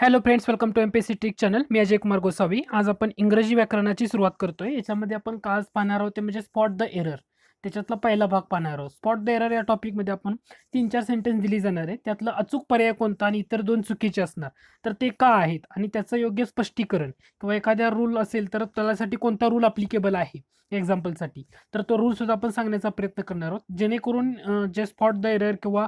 hello friends welcome to M P C tick channel मी अजय कुमार गोसावी आज आपण इंग्रजी व्याकरणाची सुरुवात करतोय याच्यामध्ये आपण का आज पाहणार आहोत ते म्हणजे स्पॉट द एरर त्याच्यातला पहिला भाग पाहणार आहोत स्पॉट द एरर या टॉपिकमध्ये आपण तीन चार सेंटेन्स दिली जाणार आहे त्यातला अचूक पर्याय कोणता आणि इतर दोन चुकीचे असणार तर ते का आहेत आणि त्याचं योग्य स्पष्टीकरण किंवा एखाद्या रूल असेल तर त्यासाठी कोणता रूल अप्लिकेबल आहे एक्झाम्पलसाठी तर तो सुद्धा आपण सांगण्याचा प्रयत्न करणार आहोत जेणेकरून जे स्पॉट द एरर किंवा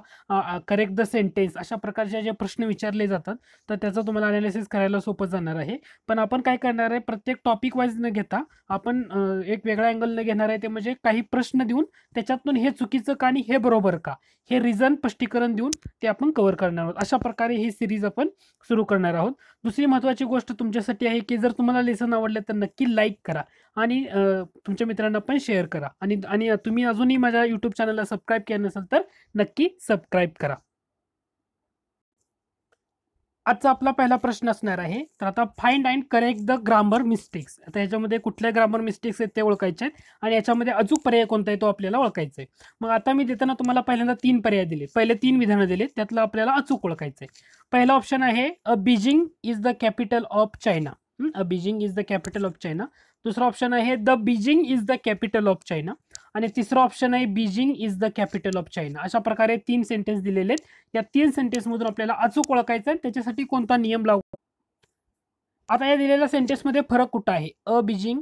करेक्ट द सेंटेन्स अशा प्रकारचे जे प्रश्न विचारले जातात तर त्याचं तुम्हाला अनालिसिस करायला सोपं जाणार आहे पण आपण काय करणार आहे प्रत्येक टॉपिक वाईज न घेता आपण एक वेगळा अँगलने घेणार आहे ते म्हणजे काही प्रश्न देऊन त्याच्यातून हे चुकीचं का आणि हे बरोबर का हे रिझन स्पष्टीकरण देऊन ते आपण कव्हर करणार आहोत अशा प्रकारे ही सिरीज आपण सुरू करणार आहोत दुसरी महत्त्वाची गोष्ट तुमच्यासाठी आहे की जर तुम्हाला लेसन आवडले तर नक्की लाईक करा आणि तुमच्या मित्रांना पण शेअर करा आणि आणि तुम्ही अजूनही माझ्या यूट्यूब चॅनलला सबस्क्राईब केलं नसेल तर नक्की सबस्क्राईब करा आजचा आपला पहिला प्रश्न असणार आहे तर आता find and correct the grammar mistakes आता याच्यामध्ये कुठल्या ग्रामर मिस्टेक्स आहेत ते ओळखायचे आहेत आणि याच्यामध्ये अजून पर्याय कोणता आहे तो आपल्याला ओळखायचा आहे मग आता मी देताना तुम्हाला पहिल्यांदा तीन पर्याय दिले पहिले तीन विधानं दिले त्यातलं आपल्याला अचूक ओळखायचं आहे पहिला ऑप्शन आहे a Beijing is the capital of China a Beijing is the capital of China दुसरा ऑप्शन आहे the Beijing is the capital of China आणि तिसरं ऑप्शन आहे Beijing is the capital of China अशा प्रकारे तीन सेंटेन्स दिलेले आहेत या तीन सेंटेन्समधून आपल्याला अचूक ओळखायचं आहे त्याच्यासाठी कोणता नियम लावू आता या दिलेल्या सेंटेन्समध्ये फरक कुठं आहे अ बीजिंग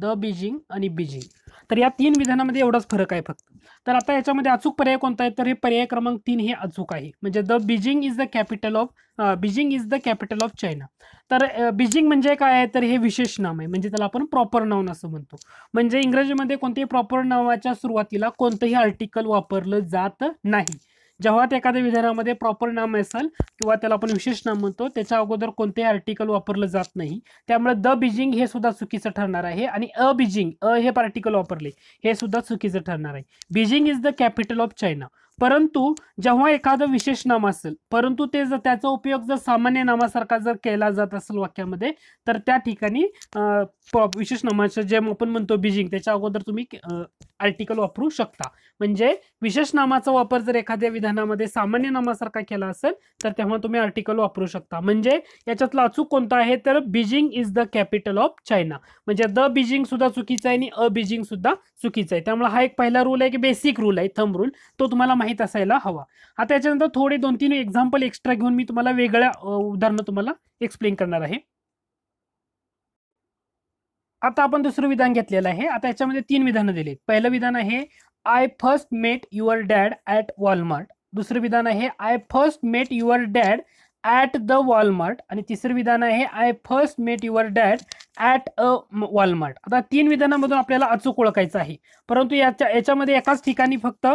द बीजिंग आणि बीजिंग तर या तीन विधानामध्ये एवढाच फरक आहे फक्त तर आता याच्यामध्ये अचूक पर्याय कोणता आहे तर हे पर्याय क्रमांक तीन हे अचूक आहे म्हणजे the Beijing is the capital of Beijing is the capital of China तर बीजिंग म्हणजे काय आहे तर हे विशेष नाम आहे म्हणजे त्याला आपण प्रॉपर नाऊन असं म्हणतो म्हणजे इंग्रजीमध्ये कोणत्याही प्रॉपर नावाच्या सुरुवातीला कोणतंही आर्टिकल वापरलं जात नाही जेव्हा ते एखाद्या विधानामध्ये प्रॉपर नाम असेल किंवा त्याला आपण विशेष नाम म्हणतो त्याच्या अगोदर कोणतेही आर्टिकल वापरलं जात नाही त्यामुळे द बिजिंग हे सुद्धा चुकीचं ठरणार आहे आणि अ बिजिंग अ हे पार्टिकल वापरले हे सुद्धा चुकीचं ठरणार आहे Beijing is the capital of China परंतु जेव्हा एखादं विशेष नाम असेल परंतु ते जर त्याचा उपयोग जर सामान्य नामासारखा जर केला जात असेल वाक्यामध्ये तर त्या ठिकाणी विशेष नामाचं जे आपण म्हणतो बीजिंग त्याच्या अगोदर तुम्ही आर्टिकल वापरू शकता म्हणजे विशेष नामाचा वापर जर एखाद्या विधानामध्ये सामान्य नामासारखा केला असेल तर तेव्हा तुम्ही आर्टिकल वापरू शकता म्हणजे याच्यातला अचूक कोणता आहे तर Beijing is the capital of China म्हणजे द बिजिंग सुद्धा चुकीचं आहे आणि अ बीजिंग सुद्धा चुकीचं आहे त्यामुळे हा एक पहिला रूल आहे की बेसिक रूल आहे थंब रूल तो तुम्हाला माहीत असायला हवा आता याच्यानंतर थोडे दोन तीन एक्झाम्पल एक्स्ट्रा घेऊन मी तुम्हाला वेगळ्या उदाहरणं तुम्हाला एक्सप्लेन करणार आहे आता आपण दुसरं विधान घेतलेलं आहे आता याच्यामध्ये तीन विधानं दिले पहिलं विधान आहे I first met your dad at Walmart दुसरं विधान आहे I first met your dad at the Walmart आणि तिसरं विधान आहे I first met your dad at a Walmart आता तीन विधानामधून आपल्याला अचूक ओळखायचं आहे परंतु याच्या याच्यामध्ये एकाच ठिकाणी फक्त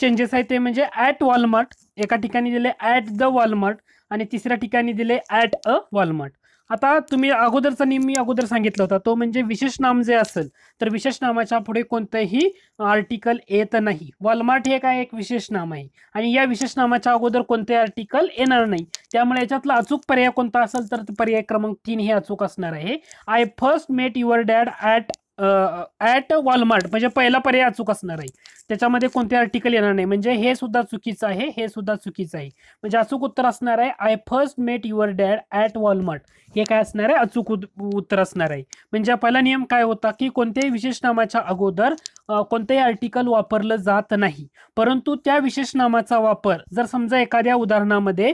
चेंजेस आहे ते म्हणजे ॲट वॉलमार्ट एका ठिकाणी दिले ॲट द वॉलमार्ट आणि तिसऱ्या ठिकाणी दिले ॲट अ वॉलमार्ट आता तुम्ही अगोदरचा नियम मी अगोदर सांगितला होता तो म्हणजे विशेष नाम जे असेल तर विशेष नामाच्या पुढे कोणतंही आर्टिकल येत नाही वॉलमार्ट हे काय एक विशेष नाम आहे आणि या विशेष नामाच्या अगोदर कोणते आर्टिकल येणार नाही त्यामुळे याच्यातला अचूक पर्याय कोणता असेल तर पर्याय क्रमांक तीन हे अचूक असणार आहे I first met your dad at at Walmart म्हणजे पहिला पर्याय अचूक असणार आहे त्याच्यामध्ये कोणते आर्टिकल येणार नाही म्हणजे हे सुद्धा चुकीचं आहे हे सुद्धा चुकीचं आहे म्हणजे अचूक उत्तर असणार आहे I first met your dad at Walmart हे काय असणार आहे अचूक उत्तर असणार आहे म्हणजे पहिला नियम काय होता की कोणत्याही विशेष नामाच्या अगोदर कोणतंही आर्टिकल वापरलं जात नाही परंतु त्या विशेष नामाचा वापर जर समजा एखाद्या उदाहरणामध्ये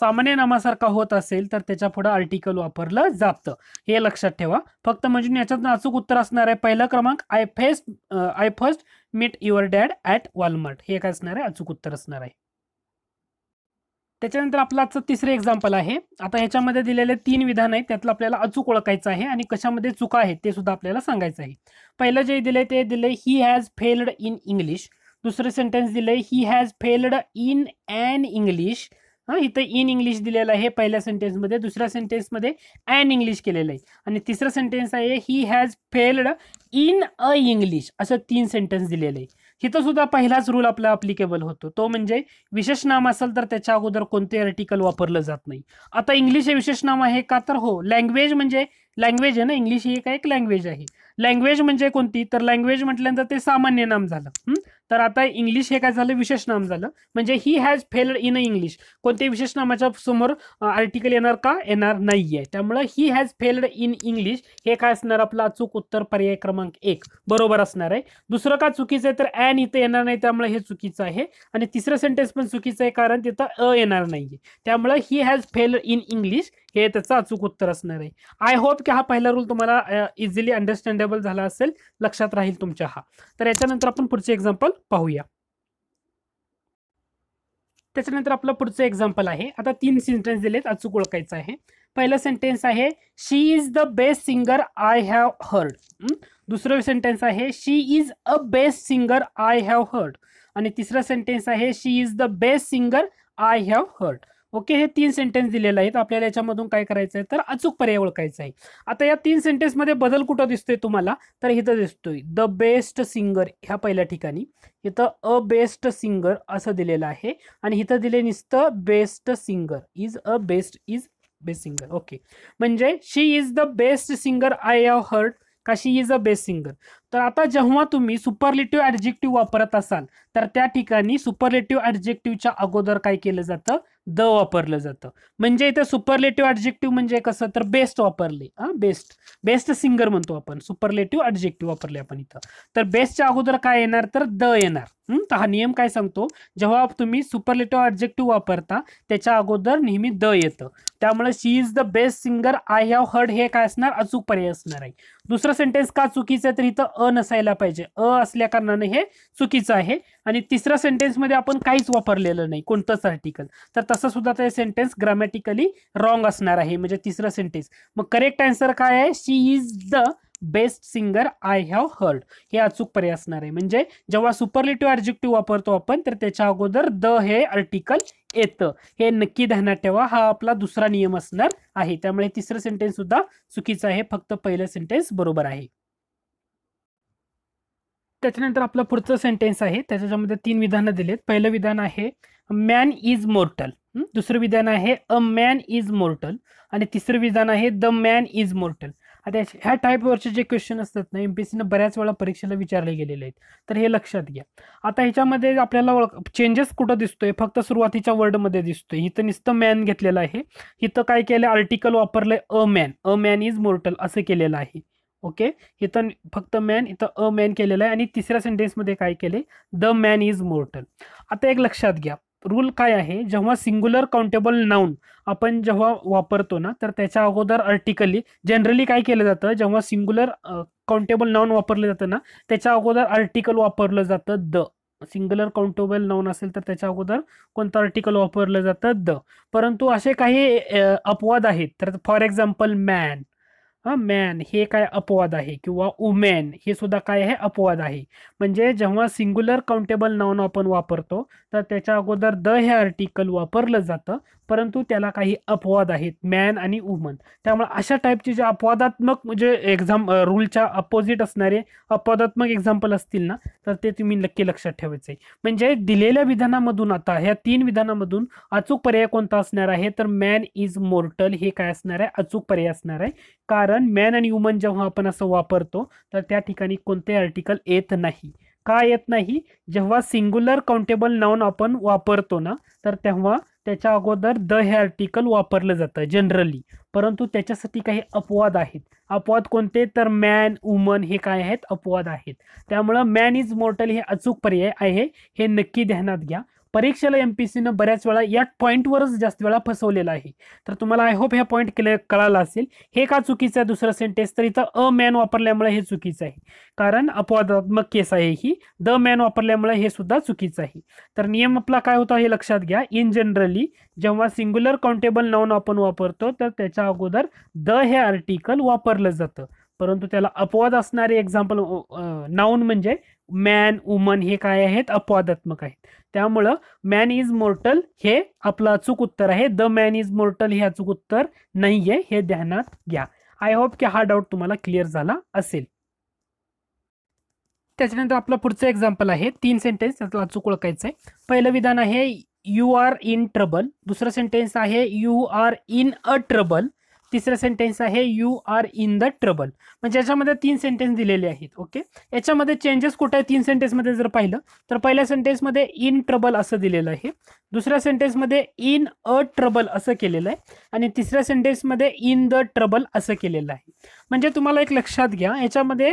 सामान्य नामासारखा होत असेल तर त्याच्या पुढं आर्टिकल वापरलं जातं हे लक्षात ठेवा फक्त म्हणजे याच्यात अचूक उत्तर असणार आहे पहिला क्रमांक I first I first meet your dad at Walmart हे काय असणार आहे अचूक उत्तर असणार आहे त्याच्यानंतर आपलं आजचं तिसरं एक्झाम्पल आहे आता ह्याच्यामध्ये दिलेले तीन विधान आहेत त्यातलं आपल्याला अचूक ओळखायचं आहे आणि कशामध्ये चुका आहेत ते सुद्धा आपल्याला सांगायचं आहे पहिलं जे दिले ते दिले he has failed in English दुसरं सेंटेन्स दिले he has failed in and English हां इथं इन इंग्लिश दिलेलं आहे पहिल्या सेंटेन्समध्ये दुसऱ्या सेंटेन्समध्ये अँड इंग्लिश केलेलं आहे आणि तिसरं सेंटेन्स आहे he has failed in a English असं तीन सेंटेन्स दिलेलं आहे इथं सुद्धा पहिलाच रूल आपला अप्लिकेबल होतो तो म्हणजे विशेष नाम असेल तर त्याच्या अगोदर कोणते आर्टिकल वापरलं जात नाही आता इंग्लिश हे विशेष नाम आहे का तर हो लँग्वेज म्हणजे लँग्वेज आहे ना इंग्लिश ही एक एक लँग्वेज आहे लँग्वेज म्हणजे कोणती तर लँग्वेज म्हटल्यानंतर ते सामान्य नाम झालं तर आता इंग्लिश हे काय झालं विशेष नाम झालं म्हणजे he has failed in English कोणत्या विशेष नामाच्या समोर आर्टिकल येणार का येणार नाही आहे त्यामुळे he has failed in English हे काय असणार आपलं अचूक उत्तर पर्याय क्रमांक एक बरोबर असणार आहे दुसरं का चुकीचं आहे तर ॲन इथं येणार नाही त्यामुळे हे चुकीचं आहे आणि तिसरं सेंटेन्स पण चुकीचं आहे कारण तिथं अ येणार नाही त्यामुळे he has failed in English हे त्याचं अचूक उत्तर असणार आहे आय होप की हा पहिला रूल तुम्हाला इझिली अंडरस्टँडेबल झाला असेल लक्षात राहील तुमच्या हा तर याच्यानंतर आपण पुढचे एक्झाम्पल पाहूया त्याच्यानंतर आपलं पुढचं एक्झाम्पल आहे आता तीन सेंटेन्स दिलेत अचूक ओळखायचं आहे पहिलं सेंटेन्स आहे she is the best singer I have heard दुसरं सेंटेन्स आहे she is a best singer I have heard आणि तिसरं सेंटेन्स आहे she is the best singer I have heard okay हे तीन सेंटेन्स दिलेले आहेत आपल्याला याच्यामधून काय करायचं आहे तर अचूक पर्याय ओळखायचा आहे आता या तीन सेंटेन्समध्ये बदल कुठं दिसतोय तुम्हाला तर इथं दिसतोय द बेस्ट सिंगर ह्या पहिल्या ठिकाणी इथं अ बेस्ट सिंगर असं दिलेलं आहे आणि इथं दिले नसतं best singer is a best is best singer okay म्हणजे she is the best singer I have heard का she is a best singer तर आता जेव्हा तुम्ही सुपरलेटिव्ह ऍडजेक्टिव्ह वापरत असाल तर त्या ठिकाणी सुपरलेटिव्ह ऍडजेक्टिव्हच्या अगोदर काय केलं जातं द वापरलं जातं म्हणजे इथं सुपरलेटिव्ह ॲडजेक्टिव्ह म्हणजे कसं तर बेस्ट वापरले हा बेस्ट बेस्ट सिंगर म्हणतो आपण सुपरलेटिव्ह ॲडजेक्टिव्ह वापरले आपण इथं तर बेस्टच्या अगोदर काय येणार तर द येणार तर हा नियम काय सांगतो जेव्हा तुम्ही सुपरलेटिव्ह ऑब्जेक्टिव्ह वापरता त्याच्या अगोदर नेहमी द येतं त्यामुळे she is the best singer I have heard हे काय असणार अचूक पर्याय असणार आहे दुसरा सेंटेन्स का चुकीचं आहे तर इथं अ नसायला पाहिजे अ असल्या कारणाने हे चुकीचं आहे आणि तिसऱ्या सेंटेन्समध्ये आपण काहीच वापरलेलं नाही कोणतंच आर्टिकल तर तसं सुद्धा ते सेंटेन्स ग्रॅमॅटिकली रॉंग असणार आहे म्हणजे तिसरं सेंटेन्स मग करेक्ट आन्सर काय आहे she is the best singer I have heard हे अचूक पर्याय असणार आहे म्हणजे जेव्हा सुपरलेटिव्ह ऍब्जेक्टिव्ह वापरतो आपण तर त्याच्या अगोदर द हे आर्टिकल येतं हे नक्की ध्यानात ठेवा हा आपला दुसरा नियम असणार आहे त्यामुळे तिसरं सेंटेन्स सुद्धा चुकीचं आहे फक्त पहिलं सेंटेन्स बरोबर आहे त्याच्यानंतर आपलं पुढचं सेंटेन्स आहे त्याच्यामध्ये तीन विधानं दिलेत पहिलं विधान आहे मॅन इज मोर्टल दुसरं विधान आहे अ मॅन इज मोर्टल आणि तिसरं विधान आहे द मॅन इज मोर्टल आता ह्या टाईपवरचे जे क्वेश्चन असतात ना एम पी सीनं बऱ्याच वेळा परीक्षेला विचारले गेलेले आहेत तर हे लक्षात घ्या आता ह्याच्यामध्ये आपल्याला ओळख चेंजेस कुठं दिसतोय फक्त सुरुवातीच्या वर्डमध्ये दिसतोय इथं नुसतं मॅन घेतलेलं आहे इथं काय केलं आर्टिकल वापरलं a man a man is mortal असं केलेलं आहे ओके इथं फक्त मॅन इथं अ मॅन केलेलं आहे आणि तिसऱ्या सेंटेन्समध्ये काय केले द मॅन इज मोर्टल आता एक लक्षात घ्या रूल काय आहे जेव्हा सिंग्युलर काउंटेबल नाऊन आपण जेव्हा वापरतो ना तर त्याच्या अगोदर आर्टिकली जनरली काय केलं जातं जेव्हा सिंग्युलर काउंटेबल नाऊन वापरलं जातं ना त्याच्या अगोदर आर्टिकल वापरलं जातं द सिंग्युलर काउंटेबल नाऊन असेल तर त्याच्या अगोदर कोणतं आर्टिकल वापरलं जातं द परंतु असे काही अपवाद आहेत तर फॉर एक्झाम्पल मॅन मॅन हे काय अपवाद आहे किंवा वुमॅन हे सुद्धा काय आहे अपवाद आहे म्हणजे जेव्हा सिंग्युलर काउंटेबल नावनं आपण वापरतो तर त्याच्या अगोदर द हे आर्टिकल वापरलं जातं परंतु त्याला काही अपवाद आहेत मॅन आणि वुमन त्यामुळे अशा टाईपचे जे अपवादात्मक म्हणजे एक्झाम रूलच्या अपोजिट असणारे अपवादात्मक एक्झाम्पल असतील ना तर ते तुम्ही नक्की लक्षात ठेवायचे म्हणजे दिलेल्या विधानामधून आता ह्या तीन विधानामधून अचूक पर्याय कोणता असणार आहे तर मॅन इज मोर्टल हे काय असणार आहे अचूक पर्याय असणार आहे कारण कारण मॅन आणि वुमन जेव्हा आपण असं वापरतो तर त्या ठिकाणी कोणते आर्टिकल येत नाही का येत नाही जेव्हा सिंग्युलर काउंटेबल नाऊन आपण वापरतो ना तर तेव्हा त्याच्या अगोदर द हे आर्टिकल वापरलं जातं जनरली परंतु त्याच्यासाठी काही अपवाद आहेत अपवाद कोणते तर मॅन वुमन हे काय आहेत अपवाद आहेत त्यामुळं मॅन इज मॉर्टल हे अचूक पर्याय आहे हे नक्की ध्यानात घ्या परीक्षेला एम पी सीनं बऱ्याच वेळा या पॉईंटवरच जास्त वेळा फसवलेला आहे तर तुम्हाला आय होप ह्या पॉईंट क्लिअर कळाला असेल हे का चुकीचं आहे दुसरं सेंटेन्स तर इथं अ मॅन वापरल्यामुळे हे चुकीचं आहे कारण अपवादात्मक केस आहे ही द मॅन वापरल्यामुळे हे सुद्धा चुकीचं आहे तर नियम आपला काय होता हे लक्षात घ्या इन जनरली जेव्हा सिंग्युलर काउंटेबल नाऊन आपण वापरतो तर त्याच्या अगोदर द हे आर्टिकल वापरलं जातं परंतु त्याला अपवाद असणारे एक्झाम्पल नाऊन म्हणजे मॅन वुमन हे काय आहेत अपवादात्मक आहेत त्यामुळं मॅन इज मोर्टल हे आपलं अचूक उत्तर आहे द मॅन इज मोर्टल हे अचूक उत्तर नाही आहे हे ध्यानात घ्या आय होप की हा डाऊट तुम्हाला क्लिअर झाला असेल त्याच्यानंतर आपलं पुढचं एक्झाम्पल आहे तीन सेंटेन्स त्याला अचूक ओळखायचं आहे पहिलं विधान आहे यू आर इन ट्रबल दुसरं सेंटेन्स आहे you are in a trouble तिसरं सेंटेन्स आहे you are in the trouble म्हणजे याच्यामध्ये तीन सेंटेन्स दिलेले आहेत ओके याच्यामध्ये चेंजेस कुठे आहे तीन सेंटेन्समध्ये जर पाहिलं तर पहिल्या सेंटेन्समध्ये इन ट्रबल असं दिलेलं आहे दुसऱ्या सेंटेन्समध्ये इन अ ट्रबल असं केलेलं आहे आणि तिसऱ्या सेंटेन्समध्ये इन द ट्रबल असं केलेलं आहे म्हणजे तुम्हाला एक लक्षात घ्या याच्यामध्ये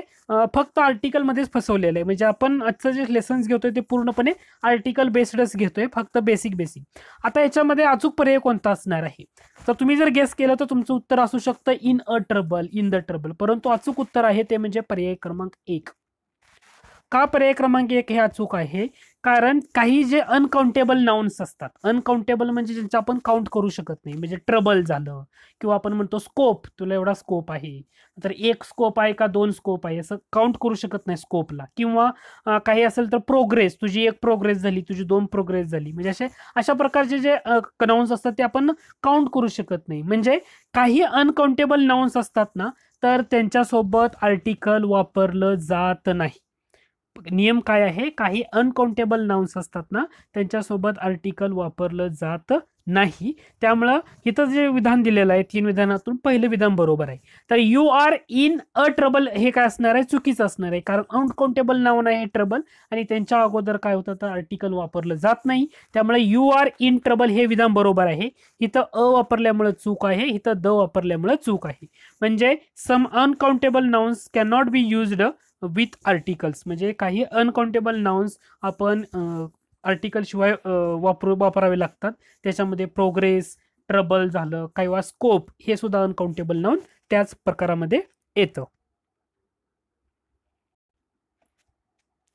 फक्त आर्टिकलमध्येच फसवलेलं आहे म्हणजे आपण आजचं जे लेसन्स घेतोय ते पूर्णपणे आर्टिकल बेस्डच घेतोय फक्त बेसिक बेसिक आता याच्यामध्ये अचूक पर्याय कोणता असणार आहे तर तुम्ही जर गेस केलं तर तुमचं उत्तर असू शकतं in a trouble in the trouble परंतु अचूक उत्तर आहे ते म्हणजे पर्याय क्रमांक एक का पर्याय क्रमांक एक हे अचूक आहे कारण काही जे अनकाउंटेबल नाउन्स असतात अनकाउंटेबल म्हणजे ज्यांचं आपण काउंट करू शकत नाही म्हणजे ट्रबल झालं किंवा आपण म्हणतो स्कोप तुला एवढा स्कोप आहे तर एक स्कोप आहे का दोन स्कोप आहे असं काउंट करू शकत नाही स्कोपला किंवा काही असेल तर प्रोग्रेस तुझी एक प्रोग्रेस झाली तुझी दोन प्रोग्रेस झाली म्हणजे असे अशा प्रकारचे जे नाउन्स असतात ते आपण काउंट करू शकत नाही म्हणजे काही अनकाउंटेबल नाउन्स असतात ना तर त्यांच्यासोबत आर्टिकल वापरलं जात नाही नियम काय आहे काही अनकाउंटेबल नाउन्स असतात ना त्यांच्यासोबत आर्टिकल वापरलं जात नाही त्यामुळं इथं जे विधान दिलेलं आहे तीन विधानातून पहिलं विधान बरोबर आहे तर you are in a trouble हे काय असणार आहे चुकीचं असणार आहे कारण अनकाउंटेबल नाउन आहे ट्रबल आणि त्यांच्या अगोदर काय होतं तर आर्टिकल वापरलं जात नाही त्यामुळे यू आर इन ट्रबल हे विधान बरोबर आहे इथं अ वापरल्यामुळे चूक आहे इथं द वापरल्यामुळे चूक आहे म्हणजे some uncountable nouns can not be used with articles म्हणजे काही अनकाउंटेबल नाउन्स आपण आर्टिकल शिवाय वापरू वापरावे लागतात त्याच्यामध्ये प्रोग्रेस ट्रबल झालं काही वा स्कोप हे सुद्धा अनकाउंटेबल नाउन त्याच प्रकारामध्ये येतं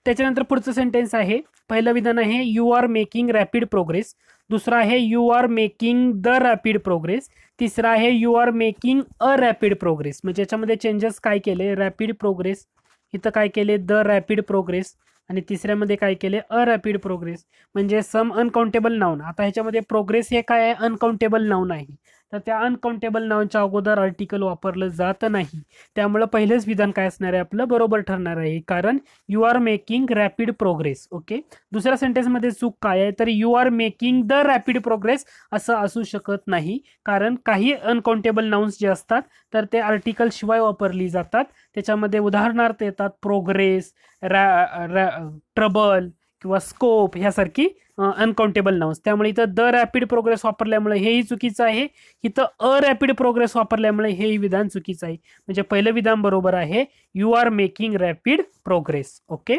त्याच्यानंतर पुढचं सेंटेन्स आहे पहिलं विधान आहे you are making rapid progress दुसरा आहे you are making the rapid progress तिसरा आहे you are making a rapid progress म्हणजे याच्यामध्ये चेंजेस काय केले रॅपिड प्रोग्रेस इथं काय केले द रॅपिड प्रोग्रेस आणि तिसऱ्यामध्ये काय केले अ रॅपिड प्रोग्रेस म्हणजे सम अनकाउंटेबल नाऊन आता ह्याच्यामध्ये प्रोग्रेस हे काय आहे अनकाउंटेबल नाऊन आहे तर त्या अनकाउंटेबल नावांच्या अगोदर आर्टिकल वापरलं जात नाही त्यामुळं पहिलंच विधान काय असणार आहे आपलं बरोबर ठरणार आहे कारण you are making rapid progress okay दुसऱ्या सेंटेन्समध्ये चूक काय आहे तर you are making the rapid progress असं असू शकत नाही कारण काही अनकाउंटेबल नाउन्स जे असतात तर ते आर्टिकल शिवाय वापरली जातात त्याच्यामध्ये उदाहरणार्थ येतात प्रोग्रेस रॅ रॅ ट्रबल किंवा स्कोप ह्यासारखी अनकाउंटेबल नाउन्स त्यामुळे इथं द रॅपिड प्रोग्रेस वापरल्यामुळे हेही चुकीचं आहे इथं अ रॅपिड प्रोग्रेस वापरल्यामुळे हेही विधान चुकीचं आहे म्हणजे पहिलं विधान बरोबर आहे you are making rapid progress okay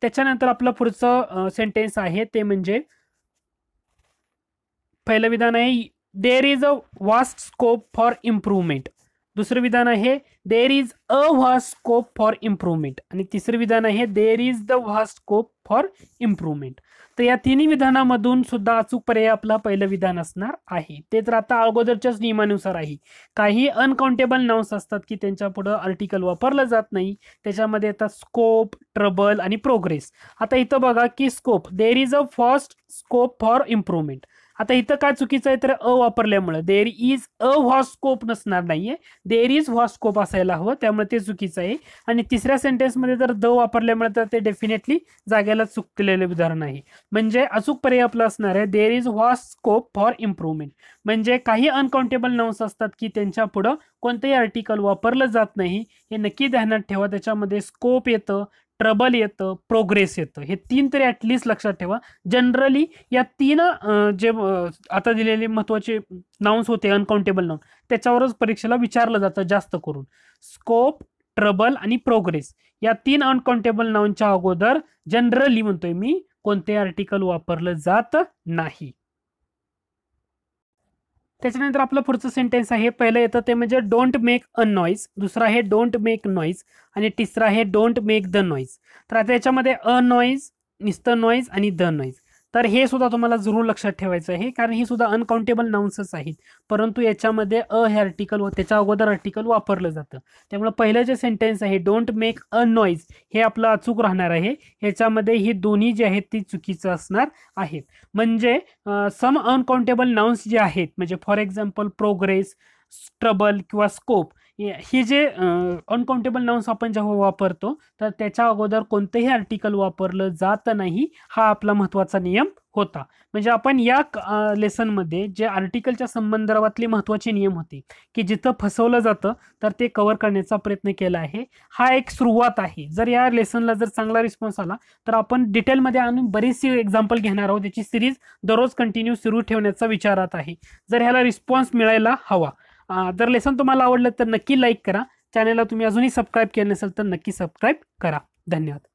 त्याच्यानंतर आपलं पुढचं सेंटेन्स आहे ते म्हणजे पहिलं विधान आहे there is a vast scope for improvement दुसरं विधान आहे there is a vast scope for improvement आणि तिसरं विधान आहे there is the vast scope for improvement तर या तिन्ही विधानामधून सुद्धा अचूक पर्याय आपला पहिलं विधान असणार आहे ते तर आता अगोदरच्याच नियमानुसार आहे काही अनकाउंटेबल नाउन्स असतात की त्यांच्या पुढं आर्टिकल वापरलं जात नाही त्याच्यामध्ये आता स्कोप ट्रबल आणि प्रोग्रेस आता इथं बघा की scope there is a first scope for improvement आता इथं काय चुकीचं आहे तर अ वापरल्यामुळे देर इज अ व्हॉस्कोप स्कोप नसणार नाहीये देर इज व्हॉस्कोप स्कोप असायला हवं त्यामुळे ते चुकीचं आहे आणि तिसऱ्या सेंटेन्समध्ये जर द वापरल्यामुळे तर ते डेफिनेटली जागेला चुकलेलं उदाहरण आहे म्हणजे अचूक पर्याय आपला असणार आहे there is vast scope scope for improvement म्हणजे काही अनकाउंटेबल नोन्स असतात की त्यांच्या पुढं कोणतंही आर्टिकल वापरलं जात नाही हे नक्की ध्यानात ठेवा त्याच्यामध्ये स्कोप येतं ट्रबल येतं प्रोग्रेस येतं हे तीन तरी ॲटलिस्ट लक्षात ठेवा जनरली या तीन जे आता दिलेले महत्त्वाचे नाउन्स होते अनकाउंटेबल नाउन त्याच्यावरच परीक्षेला विचारलं जातं जास्त करून स्कोप ट्रबल आणि प्रोग्रेस या तीन अनकाउंटेबल नाउनच्या अगोदर जनरली म्हणतोय मी कोणते आर्टिकल वापरलं जात नाही त्याच्यानंतर आपलं पुढचं सेंटेन्स आहे पहिलं येतं ते म्हणजे डोंट मेक अ नॉईज दुसरा आहे डोंट मेक नॉईज आणि तिसरा आहे डोंट मेक द नॉईज तर आता याच्यामध्ये अ नॉईज मिस्त नॉईज आणि द नॉईज तर हे सुद्धा तुम्हाला जरूर लक्षात ठेवायचं आहे कारण हे सुद्धा अनकाउंटेबल नाउन्सच आहेत परंतु याच्यामध्ये अ हे आर्टिकल व त्याच्या अगोदर आर्टिकल वापरलं जातं त्यामुळे पहिलं जे सेंटेन्स आहे डोंट मेक अ नॉईज हे आपलं अचूक राहणार आहे ह्याच्यामध्ये ही दोन्ही जे आहेत ती चुकीचं असणार आहेत म्हणजे सम अनकाउंटेबल नाउन्स जे आहेत म्हणजे फॉर एक्झाम्पल प्रोग्रेस स्ट्रबल किंवा स्कोप हे जे अनकाउंटेबल नाउन्स आपण जेव्हा वापरतो तर त्याच्या अगोदर कोणतंही आर्टिकल वापरलं जात नाही हा आपला महत्त्वाचा नियम होता म्हणजे आपण या लेसनमध्ये जे आर्टिकलच्या संबंधातले महत्त्वाचे नियम होते की जिथं फसवलं जातं तर ते कवर करण्याचा प्रयत्न केला आहे हा एक सुरुवात आहे जर या लेसनला जर चांगला रिस्पॉन्स आला तर आपण डिटेलमध्ये आणून बरीचशी एक्झाम्पल घेणार आहोत त्याची सिरीज दररोज कंटिन्यू सुरू ठेवण्याचा विचारात आहे जर ह्याला रिस्पॉन्स मिळायला हवा जर लेसन तुम्हाला आवडलं तर नक्की लाईक करा चॅनलला तुम्ही अजूनही सबस्क्राईब केलं नसेल तर नक्की सबस्क्राईब करा धन्यवाद